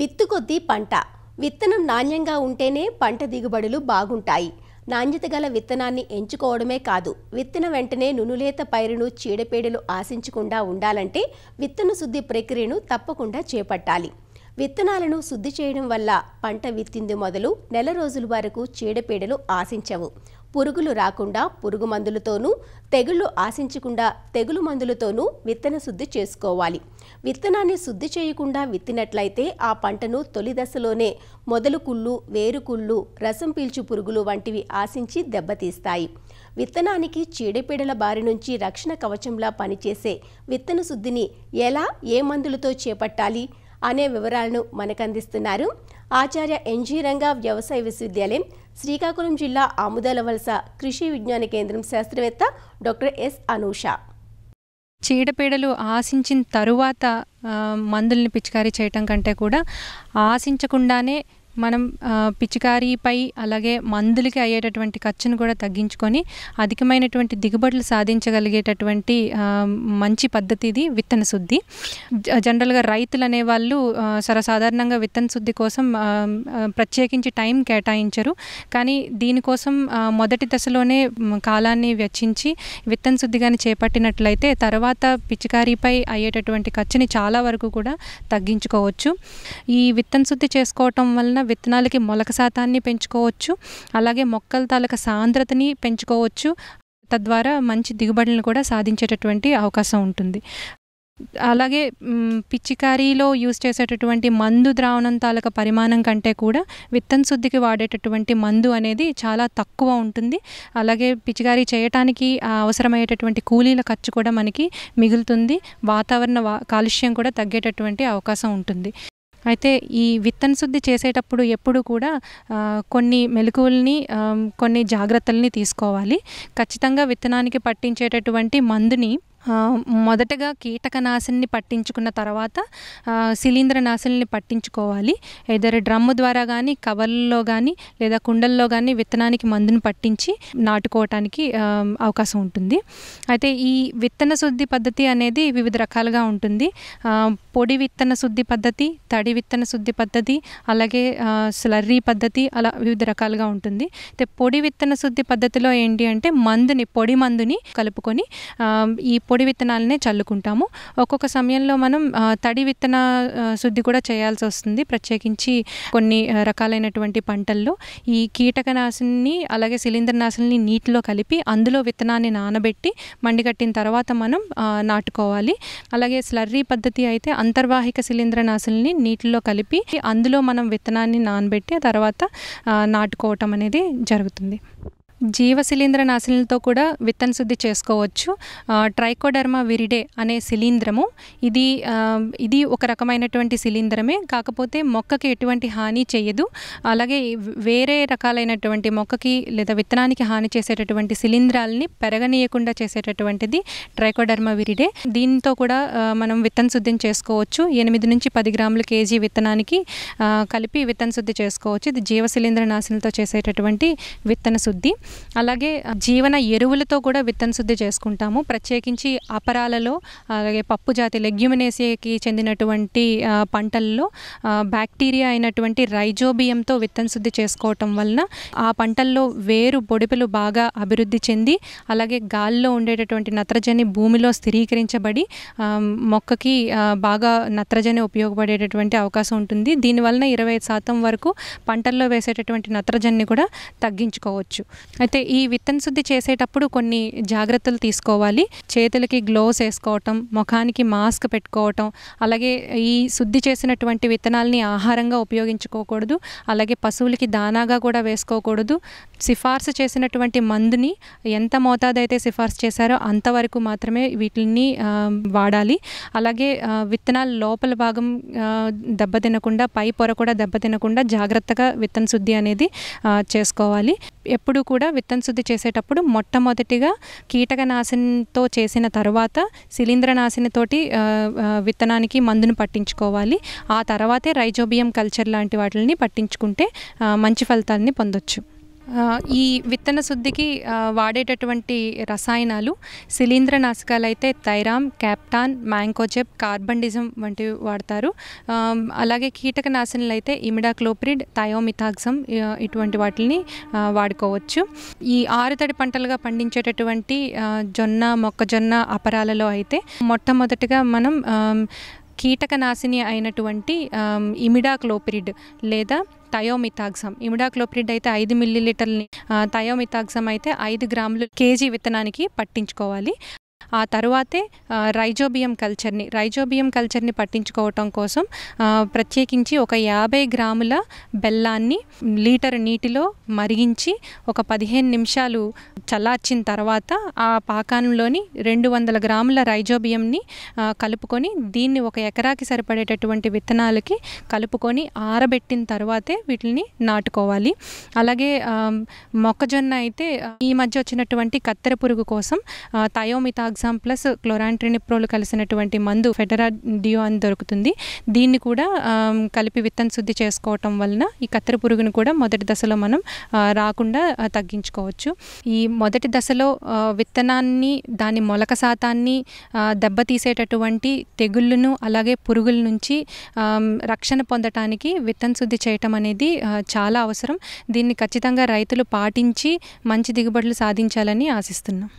విత్తు పంట విత్తనం నాణ్యంగా ఉంటేనే పంట దిగుబడులు బాగుంటాయి నాణ్యత గల విత్తనాన్ని ఎంచుకోవడమే కాదు విత్తన వెంటనే నునులేత పైరును చీడపీడలు ఆశించకుండా ఉండాలంటే విత్తన శుద్ధి ప్రక్రియను తప్పకుండా చేపట్టాలి విత్తనాలను శుద్ధి చేయడం వల్ల పంట విత్తింది మొదలు నెల రోజుల వరకు చీడపీడలు ఆశించవు పురుగులు రాకుండా పురుగు మందులతోనూ తెగుళ్లు ఆశించకుండా తెగులు మందులతోనూ విత్తన శుద్ధి చేసుకోవాలి విత్తనాన్ని శుద్ధి చేయకుండా విత్తినట్లయితే ఆ పంటను తొలి దశలోనే మొదలు కుళ్ళు వేరుకుళ్ళు రసం పీల్చు పురుగులు వంటివి ఆశించి దెబ్బతీస్తాయి విత్తనానికి చీడపీడల బారి నుంచి రక్షణ కవచంలా పనిచేసే విత్తన శుద్ధిని ఎలా ఏ మందులతో చేపట్టాలి అనే వివరాలను మనకందిస్తున్నారు ఆచార్య ఎన్జీ రంగా వ్యవసాయ విశ్వవిద్యాలయం శ్రీకాకుళం జిల్లా ఆముదాల వలస కృషి విజ్ఞాన కేంద్రం శాస్త్రవేత్త డాక్టర్ ఎస్ అనూష చీడపీడలు ఆశించిన తరువాత మందుల్ని పిచికారీ చేయటం కంటే కూడా ఆశించకుండానే మనం పిచికారీపై అలాగే మందులకి అయ్యేటటువంటి ఖర్చును కూడా తగ్గించుకొని అధికమైనటువంటి దిగుబడులు సాధించగలిగేటటువంటి మంచి పద్ధతి ఇది విత్తన శుద్ధి జనరల్గా రైతులు అనేవాళ్ళు సర్వసాధారణంగా విత్తన శుద్ధి కోసం ప్రత్యేకించి టైం కేటాయించరు కానీ దీనికోసం మొదటి దశలోనే కాలాన్ని వెచ్చించి విత్తన కానీ చేపట్టినట్లయితే తర్వాత పిచికారీపై అయ్యేటటువంటి ఖర్చుని చాలా వరకు కూడా తగ్గించుకోవచ్చు ఈ విత్తన శుద్ధి చేసుకోవటం వలన విత్తనాలకి మొలక శాతాన్ని పెంచుకోవచ్చు అలాగే మొక్కల తాలూక సాంద్రతని పెంచుకోవచ్చు తద్వారా మంచి దిగుబడులను కూడా సాధించేటటువంటి అవకాశం ఉంటుంది అలాగే పిచ్చికారీలో యూజ్ చేసేటటువంటి మందు ద్రావణం తాలక పరిమాణం కంటే కూడా విత్తన శుద్ధికి వాడేటటువంటి మందు అనేది చాలా తక్కువ ఉంటుంది అలాగే పిచికారీ చేయటానికి అవసరమయ్యేటటువంటి కూలీల ఖర్చు కూడా మనకి మిగులుతుంది వాతావరణ కాలుష్యం కూడా తగ్గేటటువంటి అవకాశం ఉంటుంది అయితే ఈ విత్తన శుద్ధి చేసేటప్పుడు ఎప్పుడు కూడా కొన్ని మెలకువల్ని కొన్ని జాగ్రత్తల్ని తీసుకోవాలి ఖచ్చితంగా విత్తనానికి పట్టించేటటువంటి మందుని మొదటగా కీటకనాశిని పట్టించుకున్న తర్వాత శిలీంద్ర శిలీంద్రనాశిని పట్టించుకోవాలి ఏదైనా డ్రమ్ము ద్వారా కానీ కవర్లలో కానీ లేదా కుండల్లో కానీ విత్తనానికి మందును పట్టించి నాటుకోవటానికి అవకాశం ఉంటుంది అయితే ఈ విత్తన శుద్ధి పద్ధతి అనేది వివిధ రకాలుగా ఉంటుంది పొడి విత్తన శుద్ధి పద్ధతి తడి విత్తన శుద్ధి పద్ధతి అలాగే స్లర్రీ పద్ధతి అలా వివిధ రకాలుగా ఉంటుంది అయితే పొడి విత్తన శుద్ధి పద్ధతిలో ఏంటి అంటే మందుని పొడి మందుని కలుపుకొని ఈ పొడి విత్తనాలనే చల్లుకుంటాము ఒక్కొక్క సమయంలో మనం తడి విత్తన శుద్ధి కూడా చేయాల్సి వస్తుంది ప్రత్యేకించి కొన్ని రకాలైనటువంటి పంటల్లో ఈ కీటకనాశిని అలాగే శిలీంద్రనాశిని నీటిలో కలిపి అందులో విత్తనాన్ని నానబెట్టి కట్టిన తర్వాత మనం నాటుకోవాలి అలాగే స్లర్రీ పద్ధతి అయితే అంతర్వాహిక శిలీంద్రనాశిని నీటిలో కలిపి అందులో మనం విత్తనాన్ని నానబెట్టి ఆ తర్వాత నాటుకోవటం అనేది జరుగుతుంది జీవ శిలీంద్ర నాశనలతో కూడా విత్తన శుద్ధి చేసుకోవచ్చు ట్రైకోడర్మా విరిడే అనే శిలీంద్రము ఇది ఇది ఒక రకమైనటువంటి శిలీంద్రమే కాకపోతే మొక్కకి ఎటువంటి హాని చేయదు అలాగే వేరే రకాలైనటువంటి మొక్కకి లేదా విత్తనానికి హాని చేసేటటువంటి శిలీంద్రాలని పెరగనీయకుండా చేసేటటువంటిది ట్రైకోడర్మా విరిడే దీంతో కూడా మనం విత్తన శుద్ధిని చేసుకోవచ్చు ఎనిమిది నుంచి పది గ్రాముల కేజీ విత్తనానికి కలిపి విత్తన శుద్ధి చేసుకోవచ్చు ఇది జీవ శిలీంద్ర నాశనలతో చేసేటటువంటి విత్తన శుద్ధి అలాగే జీవన ఎరువులతో కూడా విత్తన శుద్ధి చేసుకుంటాము ప్రత్యేకించి అపరాలలో అలాగే పప్పు జాతి లెగ్యుమినేసియకి చెందినటువంటి పంటల్లో బ్యాక్టీరియా అయినటువంటి రైజోబియంతో విత్తన శుద్ధి చేసుకోవటం వలన ఆ పంటల్లో వేరు బొడిపెలు బాగా అభివృద్ధి చెంది అలాగే గాల్లో ఉండేటటువంటి నత్రజని భూమిలో స్థిరీకరించబడి మొక్కకి బాగా నత్రజని ఉపయోగపడేటటువంటి అవకాశం ఉంటుంది దీనివలన ఇరవై శాతం వరకు పంటల్లో వేసేటటువంటి నత్రజని కూడా తగ్గించుకోవచ్చు అయితే ఈ విత్తన శుద్ధి చేసేటప్పుడు కొన్ని జాగ్రత్తలు తీసుకోవాలి చేతులకి గ్లోవ్స్ వేసుకోవటం ముఖానికి మాస్క్ పెట్టుకోవటం అలాగే ఈ శుద్ధి చేసినటువంటి విత్తనాలని ఆహారంగా ఉపయోగించుకోకూడదు అలాగే పశువులకి దానాగా కూడా వేసుకోకూడదు సిఫార్సు చేసినటువంటి మందుని ఎంత మోతాదు అయితే సిఫార్సు చేశారో అంతవరకు మాత్రమే వీటిని వాడాలి అలాగే విత్తనాల లోపల భాగం దెబ్బతినకుండా పై పొర కూడా దెబ్బతినకుండా జాగ్రత్తగా విత్తన శుద్ధి అనేది చేసుకోవాలి ఎప్పుడు కూడా విత్తన శుద్ధి చేసేటప్పుడు మొట్టమొదటిగా కీటకనాశనంతో చేసిన తర్వాత శిలీంద్రనాశనతోటి విత్తనానికి మందును పట్టించుకోవాలి ఆ తర్వాతే రైజోబియం కల్చర్ లాంటి వాటిని పట్టించుకుంటే మంచి ఫలితాన్ని పొందొచ్చు ఈ విత్తన శుద్ధికి వాడేటటువంటి రసాయనాలు శిలీంద్రనాశకాలు అయితే థైరామ్ క్యాప్టాన్ మ్యాంకోజెబ్ కార్బండిజం వంటివి వాడతారు అలాగే కీటకనాశనలు అయితే ఇమిడాక్లోప్రిడ్ థయోమిథాక్సమ్ ఇటువంటి వాటిని వాడుకోవచ్చు ఈ ఆరుతడి పంటలుగా పండించేటటువంటి జొన్న మొక్కజొన్న అపరాలలో అయితే మొట్టమొదటిగా మనం కీటకనాశిని అయినటువంటి ఇమిడాక్లోపిరిడ్ లేదా థయోమిథాగ్సమ్ ఇమిడాక్లోపిరిడ్ అయితే ఐదు మిల్లీలీటర్ని థయోమిథాగ్సమ్ అయితే ఐదు గ్రాములు కేజీ విత్తనానికి పట్టించుకోవాలి ఆ తర్వాతే రైజోబియం కల్చర్ని రైజోబియం కల్చర్ని పట్టించుకోవటం కోసం ప్రత్యేకించి ఒక యాభై గ్రాముల బెల్లాన్ని లీటర్ నీటిలో మరిగించి ఒక పదిహేను నిమిషాలు చల్లార్చిన తర్వాత ఆ పాకాంలోని రెండు వందల గ్రాముల రైజోబియంని కలుపుకొని దీన్ని ఒక ఎకరాకి సరిపడేటటువంటి విత్తనాలకి కలుపుకొని ఆరబెట్టిన తర్వాతే వీటిని నాటుకోవాలి అలాగే మొక్కజొన్న అయితే ఈ మధ్య వచ్చినటువంటి కత్తెర పురుగు కోసం తయోమిత ఆగ్జామ్ ప్లస్ క్లోరాంట్రినిప్రోల్ కలిసినటువంటి మందు ఫెడరా డియో అని దొరుకుతుంది దీన్ని కూడా కలిపి విత్తన శుద్ధి చేసుకోవటం వలన ఈ కత్తెర పురుగును కూడా మొదటి దశలో మనం రాకుండా తగ్గించుకోవచ్చు ఈ మొదటి దశలో విత్తనాన్ని దాని మొలక శాతాన్ని దెబ్బతీసేటటువంటి తెగుళ్ళను అలాగే పురుగుల నుంచి రక్షణ పొందటానికి విత్తన శుద్ధి చేయటం అనేది చాలా అవసరం దీన్ని ఖచ్చితంగా రైతులు పాటించి మంచి దిగుబడులు సాధించాలని ఆశిస్తున్నాం